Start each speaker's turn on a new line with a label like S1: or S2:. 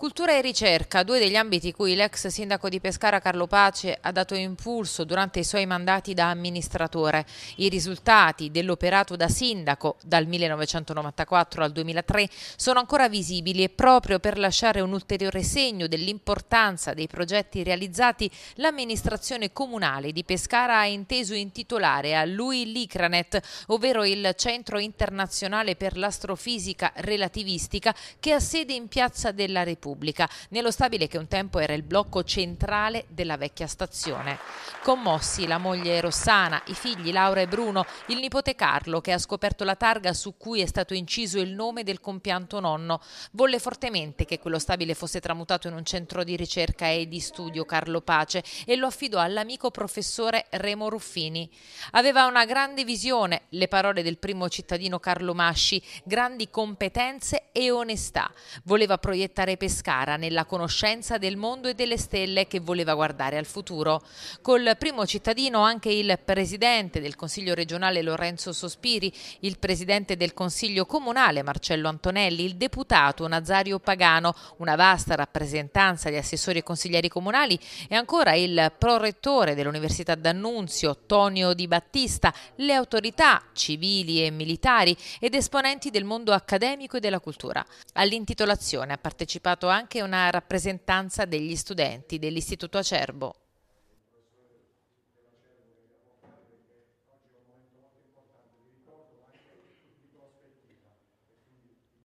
S1: Cultura e ricerca, due degli ambiti cui l'ex sindaco di Pescara Carlo Pace ha dato impulso durante i suoi mandati da amministratore. I risultati dell'operato da sindaco dal 1994 al 2003 sono ancora visibili e proprio per lasciare un ulteriore segno dell'importanza dei progetti realizzati l'amministrazione comunale di Pescara ha inteso intitolare a lui l'ICRANET, ovvero il Centro Internazionale per l'Astrofisica Relativistica che ha sede in Piazza della Repubblica Repubblica, nello stabile che un tempo era il blocco centrale della vecchia stazione. Commossi la moglie Rossana, i figli Laura e Bruno, il nipote Carlo che ha scoperto la targa su cui è stato inciso il nome del compianto nonno. Volle fortemente che quello stabile fosse tramutato in un centro di ricerca e di studio Carlo Pace e lo affidò all'amico professore Remo Ruffini. Aveva una grande visione, le parole del primo cittadino Carlo Masci, grandi competenze e onestà. Voleva proiettare Pescara Pescara nella conoscenza del mondo e delle stelle che voleva guardare al futuro. Col primo cittadino anche il presidente del Consiglio regionale Lorenzo Sospiri, il presidente del Consiglio comunale Marcello Antonelli, il deputato Nazario Pagano, una vasta rappresentanza di assessori e consiglieri comunali e ancora il prorettore dell'Università d'Annunzio Tonio Di Battista, le autorità civili e militari ed esponenti del mondo accademico e della cultura. All'intitolazione ha partecipato anche una rappresentanza degli studenti dell'Istituto Acerbo.